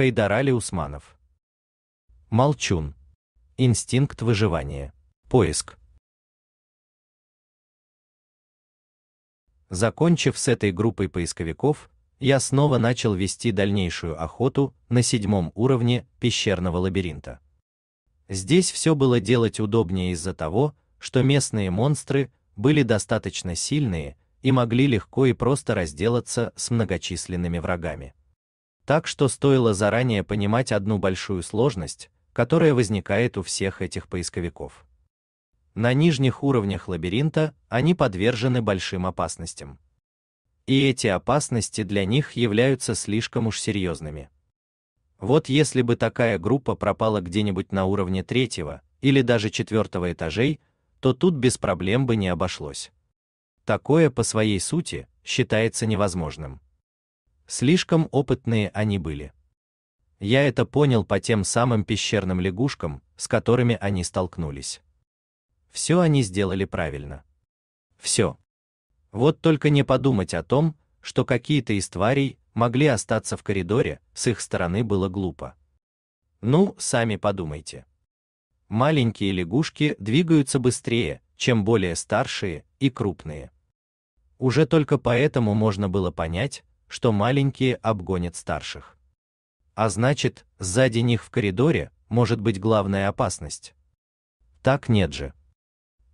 Хайдарали Усманов. Молчун. Инстинкт выживания. Поиск. Закончив с этой группой поисковиков, я снова начал вести дальнейшую охоту на седьмом уровне пещерного лабиринта. Здесь все было делать удобнее из-за того, что местные монстры были достаточно сильные и могли легко и просто разделаться с многочисленными врагами. Так что стоило заранее понимать одну большую сложность, которая возникает у всех этих поисковиков. На нижних уровнях лабиринта они подвержены большим опасностям. И эти опасности для них являются слишком уж серьезными. Вот если бы такая группа пропала где-нибудь на уровне третьего или даже четвертого этажей, то тут без проблем бы не обошлось. Такое по своей сути считается невозможным. Слишком опытные они были. Я это понял по тем самым пещерным лягушкам, с которыми они столкнулись. Все они сделали правильно. Все. Вот только не подумать о том, что какие-то из тварей могли остаться в коридоре, с их стороны было глупо. Ну, сами подумайте. Маленькие лягушки двигаются быстрее, чем более старшие и крупные. Уже только поэтому можно было понять, что маленькие обгонят старших. А значит, сзади них в коридоре может быть главная опасность. Так нет же.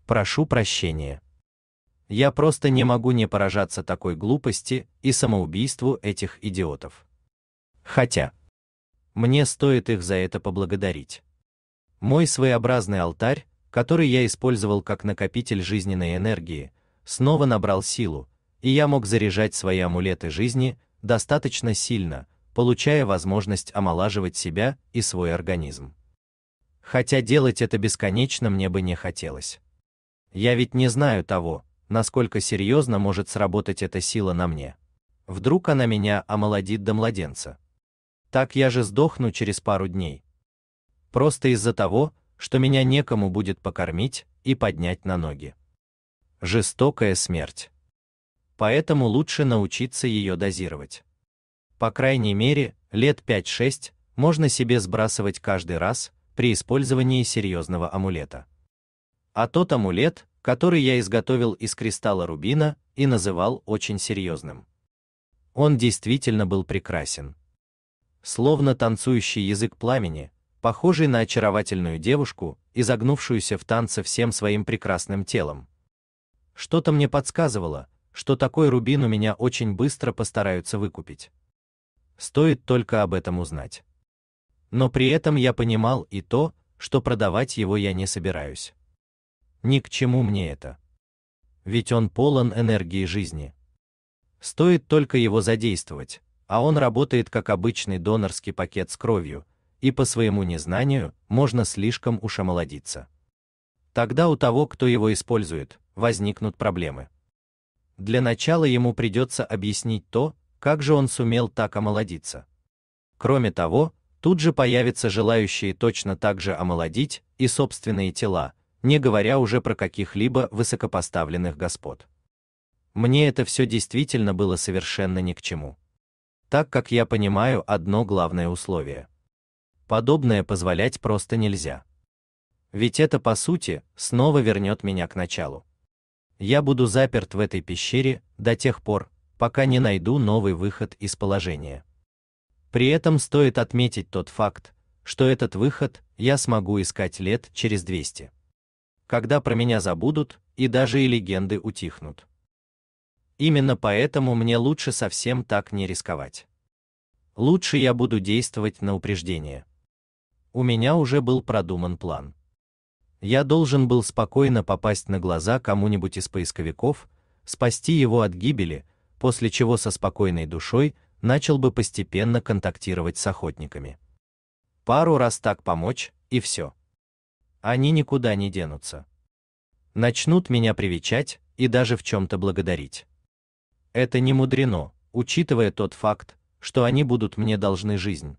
Прошу прощения. Я просто не могу не поражаться такой глупости и самоубийству этих идиотов. Хотя мне стоит их за это поблагодарить. Мой своеобразный алтарь, который я использовал как накопитель жизненной энергии, снова набрал силу, и я мог заряжать свои амулеты жизни достаточно сильно, получая возможность омолаживать себя и свой организм. Хотя делать это бесконечно мне бы не хотелось. Я ведь не знаю того, насколько серьезно может сработать эта сила на мне. Вдруг она меня омолодит до младенца. Так я же сдохну через пару дней. Просто из-за того, что меня некому будет покормить и поднять на ноги. Жестокая смерть поэтому лучше научиться ее дозировать. По крайней мере, лет 5-6 можно себе сбрасывать каждый раз при использовании серьезного амулета. А тот амулет, который я изготовил из кристалла рубина и называл очень серьезным. Он действительно был прекрасен. Словно танцующий язык пламени, похожий на очаровательную девушку, изогнувшуюся в танце всем своим прекрасным телом. Что-то мне подсказывало, что такой рубин у меня очень быстро постараются выкупить. Стоит только об этом узнать. Но при этом я понимал и то, что продавать его я не собираюсь. Ни к чему мне это. Ведь он полон энергии жизни. Стоит только его задействовать, а он работает как обычный донорский пакет с кровью, и по своему незнанию можно слишком уж омолодиться. Тогда у того, кто его использует, возникнут проблемы. Для начала ему придется объяснить то, как же он сумел так омолодиться. Кроме того, тут же появятся желающие точно так же омолодить и собственные тела, не говоря уже про каких-либо высокопоставленных господ. Мне это все действительно было совершенно ни к чему. Так как я понимаю одно главное условие. Подобное позволять просто нельзя. Ведь это по сути снова вернет меня к началу. Я буду заперт в этой пещере до тех пор, пока не найду новый выход из положения. При этом стоит отметить тот факт, что этот выход я смогу искать лет через 200. Когда про меня забудут и даже и легенды утихнут. Именно поэтому мне лучше совсем так не рисковать. Лучше я буду действовать на упреждение. У меня уже был продуман план. Я должен был спокойно попасть на глаза кому-нибудь из поисковиков, спасти его от гибели, после чего со спокойной душой начал бы постепенно контактировать с охотниками. Пару раз так помочь и все. Они никуда не денутся. Начнут меня привечать и даже в чем то благодарить. Это не мудрено, учитывая тот факт, что они будут мне должны жизнь.